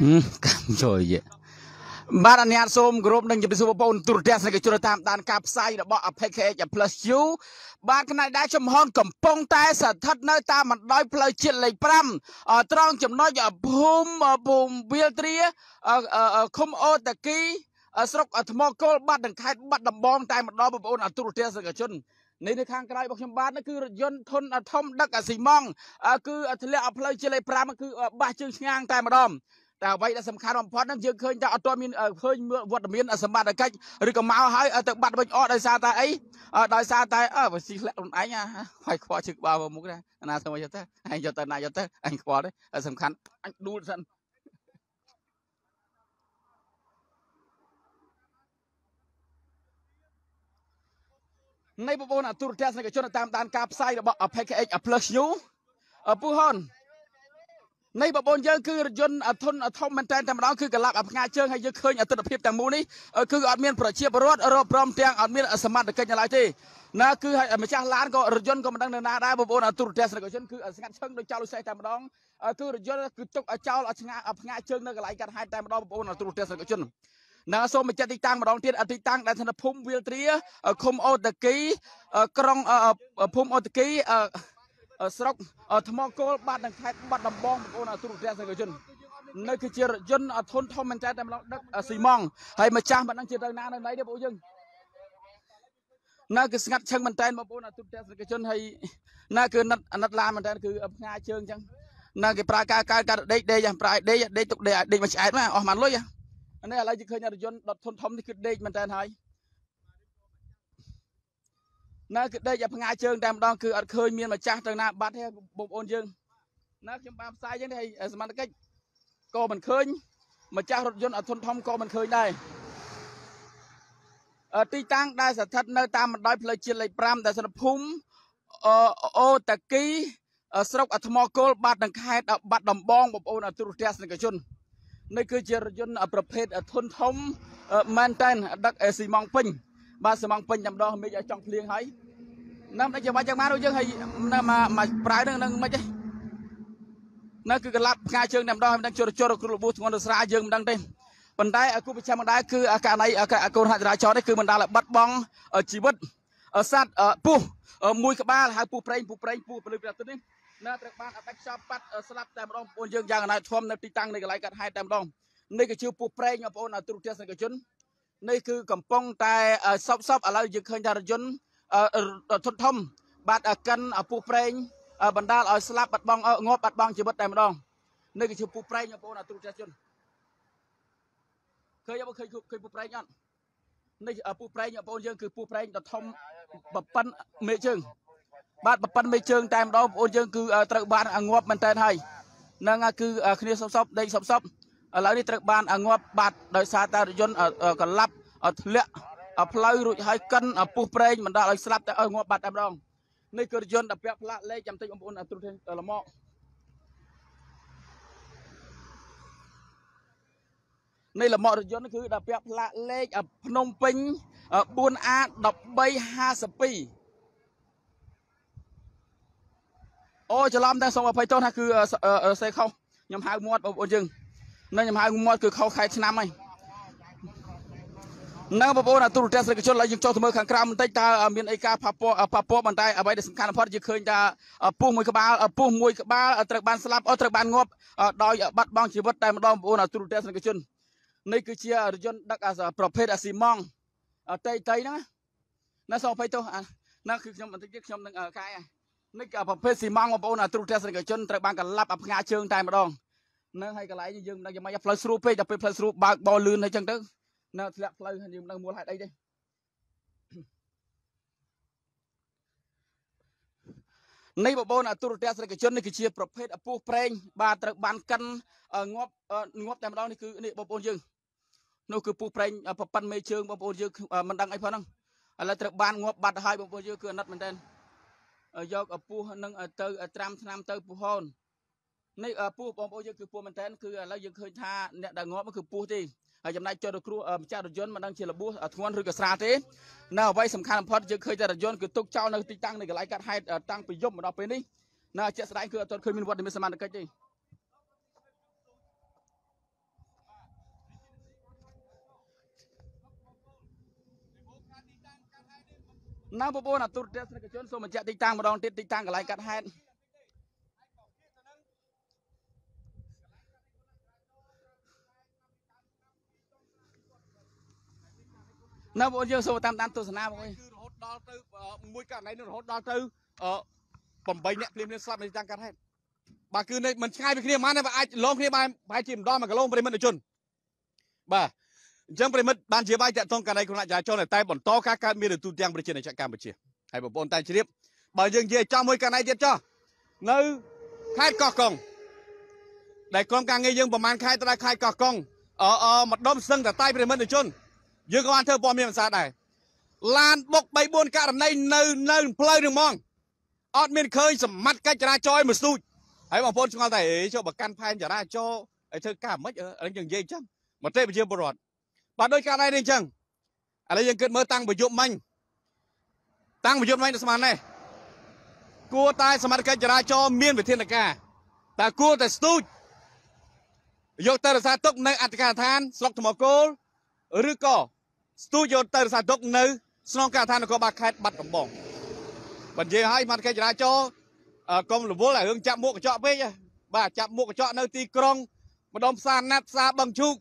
កម្មចយយបាទអនុញ្ញាតសូមគោរពនឹងជម្រាបសួរបងប្អូនទូរទស្សនិកជនតាមដានការផ្សាយរបស់ APKH Plus Q បាទគណៈដែរចំហនកំពុងតែស្ថិតនៅ តាមបណ្ដោយផ្លូវជាតិលេខ5ត្រង់ចំណុចភូមិភូមិវិលត្រាឃុំអូតាគី ស្រុកថ្មកុលបាត់ដង្ខេតបាត់ដំបងតែម្ដងបងប្អូនទូរទស្សនិកជននេះនៅខាងក្រៅរបស់ខ្ញុំបាទគឺរថយន្តធុនធំដឹកអាស៊ីម៉ងគឺធ្លាក់ផ្លូវជាតិលេខ5គឺបាសជើងឆ្ងាងតែម្ដងតែអ្វីដែលសំខាន់បំផុតហ្នឹងយើងឃើញថាអត់ទាន់មានឃើញវត្តមានសម្បត្តិកិច្ចឬក៏មកហើយទៅបាត់វិញអស់ដោយសារតែអីដោយសារតែអើបើស៊ីធ្លាក់ខ្លួនឯងខ្វាយខ្វល់ជឹកបាវមុខណាណាសុំយកទៅឯងយកទៅណាយកទៅឯងខ្វល់ទេសំខាន់អញដួលសិននៃប្រព័ន្ធអតុរទស្សនិកជនតាមដានការផ្សាយរបស់ Apex X Plus News ពូហុននៃបបូនយើងគឺរថយន្តអធុនអធំមែនតែម្ដងគឺកឡាក់អាផ្ងាជើងហើយយើងឃើញអតិថិភាពទាំងមូលនេះគឺអត់មានប្រជាពលរដ្ឋរត់ព្រមទាំងអត់មានសមត្ថកិច្ចឡើយទេណាគឺហើយម្ចាស់ឡានក៏រថយន្តក៏មិនដឹងនៅណាដែរបងប្អូនទូរទស្សនិកជនគឺស្ងាត់ឈឹងដោយចោលសេះតែម្ដងគឺរថយន្តគឺទុកឲ្យចោលឲ្យឆ្ងាឲ្យផ្ងាជើងនៅកន្លែងកាត់ហេតុតែម្ដងបងប្អូនទូរទស្សនិកជនណាសូមបញ្ជាក់ទីតាំងម្ដងទៀតទីតាំងដែលស្ថិតភូមិវាលត្រាឃុំអូតគីក្រុងភូមិអូតគីស្រុកថ្មគោលបាត់នឹងខេត្តបាត់ដំបងបងប្អូនទូរទស្សន៍សង្គមជន នៅគឺជារថយន្តធុនធំមែនតែម្លងដឹកស៊ីម៉ងហើយម្ចាស់មិនដឹងជាទៅណានៅណីទេបងប្អូនយើងណាគឺស្ងាត់ឆឹងមែនតែបងប្អូនទូរទស្សន៍សង្គមជនហើយណាគឺណិតអាណិតឡានមែនតែគឺផ្ងាជើងអញ្ចឹងណាគេប្រើការកើតការដេកដេកប្រើដេកដេកទុកដេកដេកមួយឆ្អែតមកអស់មិនលុយហ្នឹងឥឡូវគេឃើញរថយន្តដុតធុនធំនេះគឺដេកមែនតែហើយណាគឺដេកឲ្យផ្ងាយជើងតែម្ដងគឺអត់ឃើញមានម្ចាស់ទៅណាបាត់ទេបងប្អូនយើងណាខ្ញុំបានផ្សាយចឹងទេហើយសមត្ថកិច្ចក៏មិនឃើញ ម្ចាស់រថយន្តអធនធំក៏មិនឃើញដែរទីតាំងដែលស្ថិតនៅតាមបណ្ដោយផ្លូវជាតិលេខ5ដែលស្រុកភូមិអូតាគីស្រុកអាថ្មគោលបាត់ដង្ខេតបាត់ដំបងបងប្អូនអទូរទស្សនិកជននេះគឺជារថយន្តប្រភេទធុនធំមែនតែនដឹកស៊ីម៉ងពេញបាទសំងពេញតែម្ដងមិនឲ្យចង់ភ្លៀងហើយណាមិនចាំបាច់យ៉ាងម៉ានោះយើងឲ្យណាមកប្រើនឹងនឹងមិនទេណាគឺកលាត់ផ្កាជើងតែម្ដងមិនដឹងជរជរគ្រូលបួសធ្ងន់ទៅស្រាយើងមិនដឹងទេប៉ុន្តែអាគូប្រចាំម្ដាយគឺអាករណីអាកូនហត្ថរាចរនេះគឺមិនដាល់ឲ្យបាត់បង់ជីវិតសត្វពស់មួយក្បាលហៅពស់ប្រេងពស់ប្រេងពស់ពលិព្រះទឹកនេះណាត្រូវបានអបាច់ខ្យល់ប៉ាត់ស្លាប់តែម្ដងបងប្អូនយើងយ៉ាងណាធំនៅទីតាំងនៃកន្លែងកាត់ហេតុតែម្ដងនេះគឺជាពស់ប្រេងបងប្អូនទូរទស្សនិកជននេះគឺកំពុងតែសពសពឥឡូវយើងឃើញថារយន្តធុនធំ បាទកិនពុះប្រេងបណ្ដាលឲ្យស្លាប់បាត់បង់ងាប់បាត់បង់ជីវិតតែម្ដងនេះគឺជាពុះប្រេងបងប្អូនអត្រុប្រជាជនឃើញអត់ឃើញឃើញពុះប្រេងអត់នេះពុះប្រេងបងប្អូនយើង គឺពុះប្រេងដ៏ធំបបិនមេជើងបាទបបិនមេជើងតែម្ដងបងប្អូនយើងគឺត្រូវបានងាប់មែនតើហើយនឹងគឺគ្នាសពសពដេកសពសពឥឡូវនេះត្រូវ បានងាប់បាត់ដោយសារតែរយន្តកលាប់ធ្លាក់ផ្លូវរួចហើយកិនពុះប្រេងមិនដល់ឲ្យស្លាប់តែឲ្យងាប់បាត់តែម្ដងនេះគឺរយន្តតែពាក់ផ្លាកលេខចាំតិចបងប្អូនទ្រុសលមកនៃលំអរយន្តគឺដល់ពាក់ផ្លាកលេខភ្នំពេញ 4A 1352អូច្រឡំតែសូមអភ័យទោសថាគឺសេខុសខ្ញុំហៅមាត់បងប្អូនយើងនៅខ្ញុំហៅមាត់គឺខុសខែឆ្នាំហើយនៅបងប្អូនអាទូរទស្សន៍សេចក្ដីជនឡើយយើងចុះទៅមើលខាងក្រៅបន្តិចតើមានអីការផាពោផាពោប៉ុន្តែអ្វីដែលសំខាន់បំផុតយើងឃើញថាពស់មួយក្បាលពស់មួយក្បាលត្រូវបានស្លាប់អត់ត្រូវបានងាប់ដោយបាត់បង់ជីវិតតែម្ដងបងប្អូនអាទូរទស្សន៍សេចក្ដីជននេះគឺជារថយន្តដឹកប្រភេទអាស៊ីម៉ង់អតីតហ្នឹងណាសូមអភ័យទោសណាគឺខ្ញុំបន្តិចទៀតខ្ញុំនឹងកាយនេះប្រភេទស៊ីម៉ង់បងប្អូនអាទូរទស្សន៍សេចក្ដីជនត្រូវបានកលាប់អាផ្ងាជើងតែម្ដងនឹងហើយកន្លែងយើងមិនដឹងយ៉ាងម៉េចផ្លូវស្រួលពេកដល់ពេលផ្លូវស្រួលបើកបោលឿនអីចឹងទៅនៅធ្លាក់ផ្លូវយើងមិនដឹងមូលហេតុអីទេនៃបបូនអតុរទស្សន៍សេចក្ដីជននេះគឺជា ប្រភេទអពុះប្រេងបាទត្រូវបានកិនងាប់ងាប់តែម្ដងនេះគឺនេះបងប្អូនយើងនោះគឺពុះប្រេងប្រប៉ិនមេជើងបងប្អូនយើងមិនដឹងអីផងហ្នឹងឥឡូវត្រូវបានងាប់បាត់ហើយបងប្អូនយើងគឺអាណិតមែនតើយកអពុះនឹងទៅ ត្រាំឆ្នាំទៅពុះហូននេះពស់បងប្អូនយើងគឺពស់មែនតើគឺឥឡូវយើងឃើញថាអ្នកដែលងាប់គឺពស់ទេហើយចំណែកចុះរគ្រោះម្ចាស់រយន្តមិនដឹងជារបួសធ្ងន់ឬក៏ស្រាលទេនៅអ្វីសំខាន់បំផុតយើងឃើញតែរយន្តគឺទុកចោលនៅទីតាំងនៃកន្លែងកាត់ហេតុតាំងពីយប់មកដល់ពេលនេះណាជាក់ស្ដែងគឺអត់ទាន់ឃើញមានវត្តមានសមាជិកទេណាបងប្អូនអាទុរទេសនិកជនសូមបញ្ជាក់ទីតាំងម្ដងទៀតទីតាំងកន្លែងកាត់ហេតុនៅបងប្អូនយើងសូមតាមដានទស្សនាបងប្អូនគឺរហូតដល់ទៅមួយករណីនឹងរហូតដល់ទៅ8នាក់ភ្លាមៗស្លាប់នៅទីតាំងកើតហេតុបាទគឺមិនឆ្ងាយពីគ្នាប៉ុន្មានទេបើអាចឡងគ្នាបានប្រហែលជាម្ដង1គីឡូប្រិមិត្តជនបាទអញ្ចឹងប្រិមិត្តបានជាបាយតាក់ទងករណីគ្រោះចរាចរណ៍តែបន្តការកើតមាននៅទូទាំងប្រជានៃកម្ពុជាហើយបងប្អូនតែជ្រាបបើយើងនិយាយចំមួយករណីទៀតចោះនៅខេត្តកោះកុងដែលក្រុមការងារយើងប្រហែលខែត្រូវខេត្តកោះកុងអអម្ដុំសឹងតតៃប្រិមិត្តជនយើងក៏បានធ្វើព័ត៌មានភាសាដែរឡានបុក3 4ករណីនៅនៅផ្លូវនឹងហ្មងអត់មានឃើញសមត្ថកិច្ចចរាចរណ៍មកស្ទូចហើយបងប្អូនឆ្ងល់តែអេចូលប្រកាន់ផែនចរាចរណ៍ឲ្យធ្វើការមិនអីចឹងនិយាយចឹងមកទេប្រជាពលរដ្ឋបាទដោយការដែរនេះចឹងឥឡូវយើងគិតមើលតាំងប្រយុទ្ធមិញតាំងប្រយុទ្ធមិញទៅស្មាននេះគួរតែសមត្ថកិច្ចចរាចរណ៍មានវិធានការតែគួរតែស្ទូចយកទៅរក្សាទុកនៅអធិការដ្ឋានស្រុកថ្មគោលឬក៏ស្ទូយោទៅសាទុកនៅស្នងការដ្ឋាននគរបាលខេត្តបាត់ដំបងបើនិយាយឲ្យមកកិច្ចចរាចរណ៍កុំរវល់ឲ្យរឿងចាប់មួកកញ្ចក់ពេកបាទចាប់មួកកញ្ចក់នៅទីក្រុង ម្ដុំផ្សារណាត់ផ្សារបឹងជូក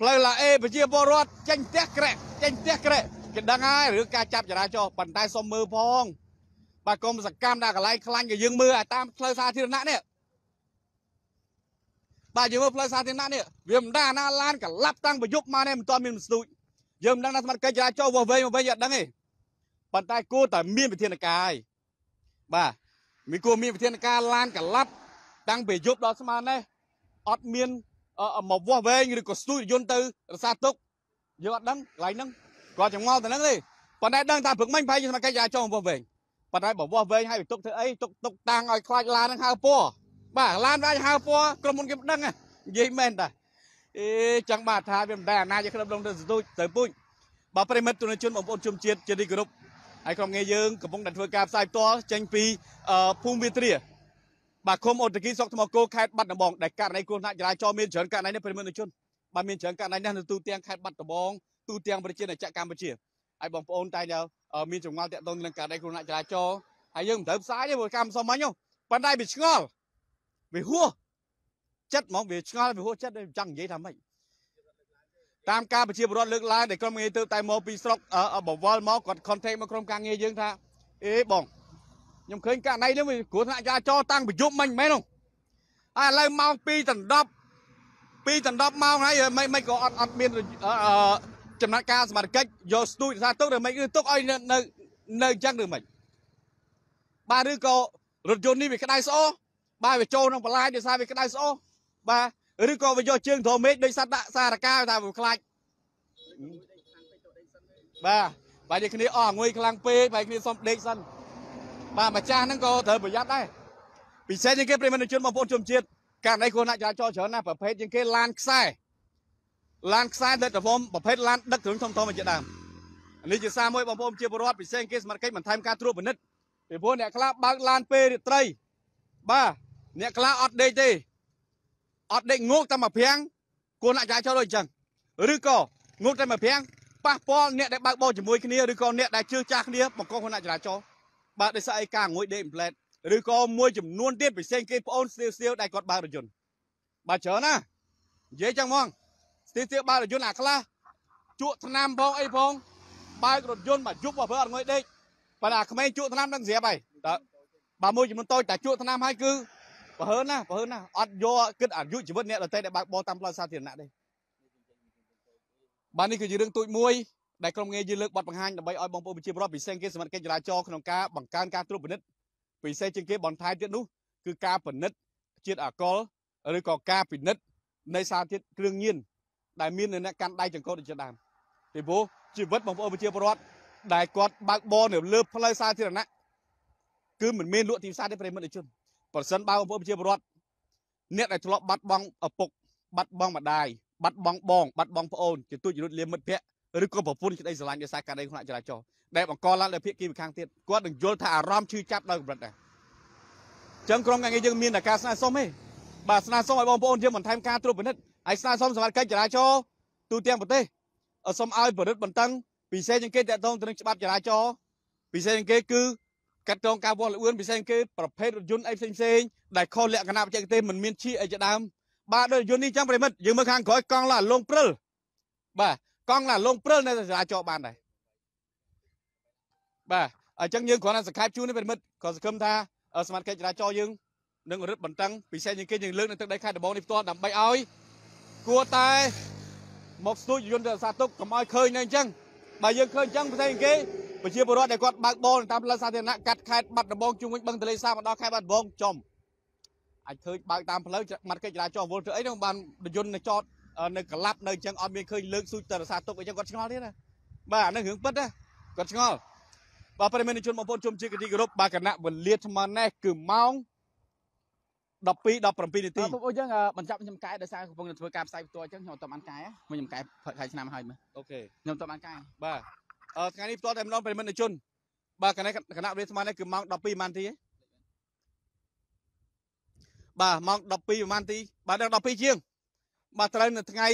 ផ្លូវឡាអេប្រជាពលរដ្ឋចេញផ្ទះក្រែកចេញផ្ទះក្រែកគេដឹងហើយរឿងការចាប់ចរាចរណ៍ប៉ុន្តែសុំមើលផងបាទកុំសកម្មដល់កន្លែងខ្លាញ់ក៏យើងមើលឲ្យតាមផ្លូវសាធារណៈនេះបាទយើងមើលផ្លូវសាធារណៈនេះវាមិនដាណាឡានក្លាប់តាំងប្រយុទ្ធមកនេះមិនទាន់មានមិនស្ទូចយើងមិនដឹងថាសមាជិកចរាចរណ៍វោហវែងមកវិញអត់ដឹងទេប៉ុន្តែគួរតែមានវិធានការហើយបាទមានគួរមានវិធានការឡានកឡាប់តាំងពីយប់ដល់ស្មាននេះអត់មានមកវោះវែងឬក៏ស្ទូឌីយោនទៅរសាទុកយើងអត់ដឹងកន្លែងហ្នឹងគាត់ចងល់តែហ្នឹងទេប៉ុន្តែដឹងថាព្រឹកមិញប្រហែលជាសមាជិកចរាចរណ៍វោះវែងប៉ុន្តែបើវោះវែងឲ្យទុកធ្វើអីទុកទុកតាំងឲ្យខ្លាចឡានហ្នឹងហើពណ៌បាទឡានវាយហើពណ៌ក្រុមហ៊ុនគេមិនដឹងនិយាយមែនតាអេចង់បាទថាវាមិនដែលអាណាចក្រុមដងទៅសទូចទៅពុជបើប្រិមិត្តទនជនបងប្អូនជំជាតិជាទីគោរពហើយក្រុមងារយើងកំពុងតែធ្វើការផ្សាយផ្ទាល់ចេញពីភូមិវិទ្យាបាទឃុំអូតគីសុកថ្មគោខេត្តបាត់ដំបងដែលករណីគ្រោះថ្នាក់ចរាចរណ៍មានច្រើនករណីនេះប្រិមិត្តទនជនបាទមានច្រើនករណីនេះនៅទូទាំងខេត្តបាត់ដំបងទូទាំងប្រជាជាតិកម្ពុជាហើយបងប្អូនតែមានចងល់តាក់ទងនឹងករណីគ្រោះថ្នាក់ចរាចរណ៍ហើយយើងមិនត្រូវផ្សាយទេព្រោះកម្មសមមិញប៉ុន្តែវាឆ្ងល់វាហួសចិត្តហ្មងវាឆ្ងល់វាហួសចិត្តចង់និយាយថាម៉េចតាមការប្រជាពលរដ្ឋលើកឡើងដែលក្រុមងារទៅតែមកពីស្រុកបវលមកគាត់ contact មកក្រុមការងារយើងថាអេបងខ្ញុំឃើញករណីនេះវាគ្រោះថ្នាក់ចរាចរណ៍តាំងពីយប់មិញមែនហ្នឹងហើយឥឡូវម៉ោង2ដណ្ដប់2ដណ្ដប់ម៉ោងហើយមិនមិនក៏អត់អត់មានចំណាត់ការសមត្ថកិច្ចយកស្ទូចថាទុកឬមិនឬទុកឲ្យនៅនៅអញ្ចឹងឬមិនបាទឬក៏រថយន្តនេះវាក្តៅស្អោបាទវាចូលក្នុងបន្លាយដោយសារវាក្តៅស្អោបាទឬក៏វាយកជើងត្រមេឃដោយសត្វដាក់សារកាថាវាខ្លាចបាទបាទនេះគ្នាអស់អង្គុយខ្លាំងពេកបាទគ្នាសុំដេកសិនបាទម្ចាស់ហ្នឹងក៏ត្រូវប្រយ័ត្នដែរពិសេសជាងគេប្រិមត្តជនបងប្អូនជនជាតិករណីគ្រោះថ្នាក់ចរាចរណ៍ច្រើនណាស់ប្រភេទជាងគេឡានខ្សែឡានខ្សែលើតំប្រភេទឡានដឹកគ្រឿងធំធំជាដើមនេះជាសារមួយបងប្អូនជាពលរដ្ឋពិសេសគេសមត្ថកិច្ចបន្ថែមការត្រួតពិនិត្យពីព្រោះអ្នកខ្លះបើកឡានពេលរាត្រីបាទអ្នកខ្លះអត់ដេកទេអត់ដេកងោកតែមួយភាំងគូនអាចចោលដូចអញ្ចឹងឬក៏ងោកតែមួយភាំងប៉ះពាល់អ្នកដែលបើកបោជាមួយគ្នាឬក៏អ្នកដែលជឿចាស់គ្នាបង្កគ្រោះថ្នាក់ចរាចរណ៍បាទដោយសារអីការងួយដេកផ្លែតឬក៏មួយចំនួនទៀតផ្សេងគេប្អូនស្ទាវស្ទាវដែលគាត់បើករយន្តបាទច្រើនណានិយាយចឹងហ្មងស្ទាវស្ទាវបើករយន្តអាខ្លះជក់ថ្នាំផងអីផងបើករថយន្តមកយប់បើអត់ងួយដេកបាទអាក្មេងជក់ថ្នាំនឹងស្រាប់ហើយបាទមួយចំនួនតូចតែជក់ថ្នាំហើយគឺប្រហើណាប្រហើណាអត់យកគិតអាយុជីវិតអ្នកដទៃដែលបើកបរតាមផ្លូវសាធារណៈទេបាទនេះគឺជារឿងទូចមួយដែលក្រុមងារយើងលើកបទបង្ហាញដើម្បីឲ្យបងប្អូនប្រជាពលរដ្ឋពិសេសគេសមត្ថកិច្ចចរាចរណ៍ក្នុងការបង្កើនការត្រួតពិនិត្យពិសេសជាងគេបន្ថែមទៀតនោះគឺការពិនិត្យជាតិអាកុលឬក៏ការពិនិត្យនៃសារធាតុគ្រឿងញៀនដែលមាននៅអ្នកកាន់ដៃចង្កូតដូចជាដើមពីព្រោះជីវិតបងប្អូនប្រជាពលរដ្ឋដែលគាត់បើកបរនៅលើ ផ្លូវសាធារណៈគឺមិនមានលក់ទីផ្សារទេប្រិមត្តជនប្រសិនបើបងប្អូនប្រជាពលរដ្ឋអ្នកដែលធ្លាប់បាត់បង់ឪពុកបាត់បង់ម្ដាយបាត់បង់បង បាត់បង់ប្អូនជាទូចរត់លៀមមិត្តភ័ក្តិឬក៏ប្រពន្ធក្តីស្រឡាញ់ដោយសារការដេញខ្លាចចរាចរណ៍ដែលបង្កឡើងដោយភាគីម្ខាងទៀតគាត់នឹងយល់ថាអារម្មណ៍ឈឺចាប់ដល់កម្រិតដែរអញ្ចឹងក្រុមការងារយើងមានតែការស្នើសុំទេបាទស្នើសុំឲ្យបងប្អូនយើងបន្ថែមការត្រួតពិនិត្យហើយស្នើសុំសមត្ថកិច្ចចរាចរណ៍ទូទាំងប្រទេសសូមឲ្យបរិទ្ធបន្តឹងពិសេសជាងគេតកតងទៅនឹងច្បាប់ចរាចរណ៍ពិសេសជាងគេគឺកាត់តងការវាស់ល្បឿនពិសេសគឺប្រភេទរថយន្តអីផ្សេងផ្សេងដែលខុសលក្ខណៈបច្ចេកទេសមិនមានឈីអីជាដើមបាទដូចយន្តនេះចឹងប្រិមិត្តយើងមើលខាងក្រោយកង់ឡាលងព្រិលបាទកង់ឡាលងព្រិលនៅតែចរាចរបានដែរបាទអញ្ចឹងយើងគ្រាន់តែសង្ខេបជូននេះប្រិមិត្តក៏សង្ឃឹមថាសមាជិកចរាចរយើងនឹងរឹតបន្តឹងពិសេសជាងគេយើងលើកនៅទឹកដីខេត្តត្បូងនេះផ្ទាល់ដើម្បីឲ្យគួរតែមកស្ទូចយន្តសាទុកកុំឲ្យឃើញនៅអញ្ចឹងបើយើងឃើញអញ្ចឹងផ្សេងគេប្រជាពលរដ្ឋដែលគាត់បើកបរតាមផ្លូវសាធារណៈកាត់ខេត្តបាត់ដំបងជុំវិញបឹងទន្លេសាបមកដល់ខេត្តបាត់ដំបងចំអាចឃើញបើកតាមផ្លូវមាត់កិច្ចចរាចរណ៍វល់ធ្វើអីនោះបានយន្តចតនៅក្លាប់នៅអញ្ចឹងអត់មានឃើញលើកស៊ូចតរសាទុកអីចឹងគាត់ឆ្ងល់ទៀតណាបាទអានេះរឿងពិតណាគាត់ឆ្ងល់បាទប្រិមិត្តជនបងប្អូនជុំជាគតិគោរពបាទគណៈវេលាថ្មនេះគឺម៉ោង12 17នាទីបងប្អូនយើងបញ្ចប់ខ្ញុំកែដោយសារកំពុងធ្វើការផ្សាយផ្ទាល់អញ្ចឹងខ្ញុំអត់តបានកែខ្ញុំកែផឹកខែឆ្នាំហើយមើលអូខេខ្ញុំអត់តបានកែបាទថ្ងៃនេះផ្ទាល់តែម្ដងប្រិមត្តជន បាទគណៈគណៈវិស្មាននេះគឺម៉ោង12ម៉ានទីបាទម៉ោង12ម៉ានទីបាទដល់12ជាង បាទត្រូវនៅថ្ងៃ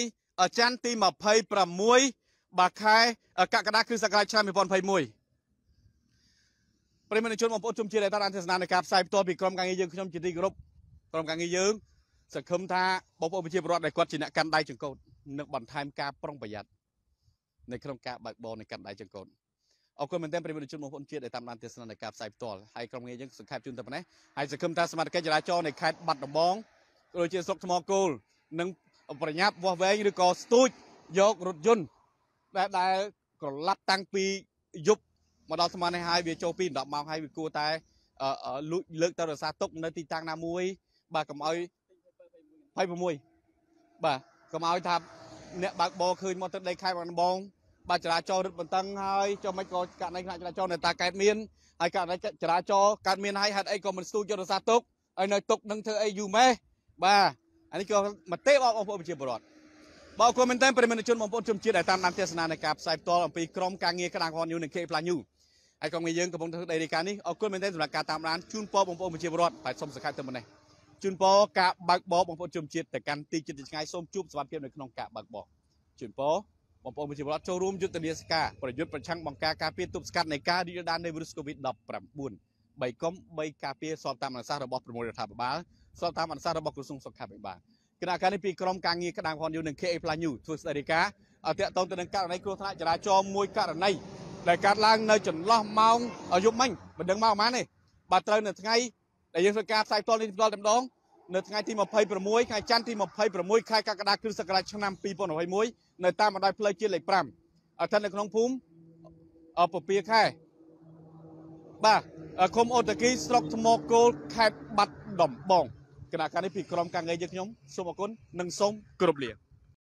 ច័ន្ទទី26បាទខែកក្កដាគ្រិស្តសករាជឆ្នាំ2021ប្រិមត្តជនបងប្អូនជុំជាដែលតាមទស្សនានៃការផ្សាយផ្ទាល់ពីក្រុមការងារយើងខ្ញុំជាទីគោរពក្រុមការងារយើងសង្ឃឹមថាបងប្អូនប្រជាពលរដ្ឋដែលគាត់ជាអ្នកកាន់ដៃចង្កូតនឹងបន្ថែមការប្រុងប្រយ័ត្ននៅក្នុងការបើកបរនៃកម្មដៃចង្កូនអរគុណមែនទែនប្រិយមិត្តជនបងប្អូនជាតិដែលតាមដានទស្សនានៃការផ្សាយផ្ទាល់ហើយក្រុមងារយើងសង្ខេបជូនតែប៉ុណ្ណេះហើយសង្ឃឹមថាសមាជិកចរាចរណ៍នៃខេត្តបាត់ដំបងក៏ដូចជាស្រុកថ្មគោលនិងប្រញាប់វាស់វែងឬក៏ស្ទូចយករថយន្តដែលដែលក្រឡាប់តាំងពីយប់មកដល់ស្មាននេះហើយវាចូលពី10ម៉ោងហើយវាគួរតែលូកលើកទៅរសាទុកនៅទីតាំងណាមួយបាទកុំឲ្យ26បាទកុំឲ្យថាអ្នកបើកបរឃើញមកទឹកដីខេត្តបាត់ដំបងបើចរាចរណ៍រឹតបន្តឹងហើយចុះមិនក៏ករណីខ្លាចចរាចរណ៍នៅតាកើតមានហើយករណីចរាចរណ៍កើតមានហើយហេតុអីក៏មិនស្ទូចយុទ្ធសាស្ត្រទុកហើយនៅទុកនឹងធ្វើអីយូរម៉េះបាទអានេះក៏មតិរបស់បងប្អូនប្រជាពលរដ្ឋបាទអរគុណមែនតើប្រិមត្តជនបងប្អូនជនជាតិដែលតាមដានទស្សនានៃការផ្សាយផ្ទាល់អំពីក្រុមការងារក្តាងហនយូនិង K Plus New ហើយក្រុមងារយើងកំពុងធ្វើដីរាយការណ៍នេះអរគុណមែនទែនសម្រាប់ការតាមដានជូនពរបងប្អូនប្រជាពលរដ្ឋបាទសូមសង្ខេបទៅមុននេះជូនពរការបើកបរបងប្អូនជនជាតិទៅកាន់ទីជិតឆ្ងាយសូមជួបសុវត្ថិភាពនៅក្នុងការបើកបរជូនពរបងប្អូនប្រជាពលរដ្ឋចូលរួមយុទ្ធនាការប្រយុទ្ធប្រឆាំងបង្ការការពារទប់ស្កាត់នៃការរីករាលដាលនៃវីរុស COVID-19 បីកុំបីការពារស្របតាមអនុសាសន៍របស់ប្រមុខរដ្ឋាភិបាលស្របតាមអនុសាសន៍របស់ក្រសួងសុខាភិបាលគណៈកម្មការនេះពីក្រមការងារក្តាមខនយូនិង KA Plan News ធ្វើស្ដីរាយការណ៍ឲ្យតាក់ទងទៅនឹងករណីគ្រោះថ្នាក់ចរាចរណ៍មួយករណីដែលកើតឡើងនៅចន្លោះម៉ោងយប់មិញមិនដឹងម៉ោងប៉ុន្មានទេបាទត្រូវនៅថ្ងៃដែលយើងធ្វើការផ្សាយផ្ទាល់នេះផ្ទាល់តែម្ដងនៅថ្ងៃទី26ខែច័ន្ទទី26ខែកក្កដាគ្រិស្តសករាជឆ្នាំ2021នៅតាមបណ្ដោយផ្លូវជាតិលេខ5ស្ថិតនៅក្នុងភូមិពពាខែបាទឃុំអូតគីស្រុកថ្មគោលខេត្តបាត់ដំបងគណៈកម្មការនេះពីក្រុមការងារយើងខ្ញុំសូមអរគុណនិងសូមគោរពលា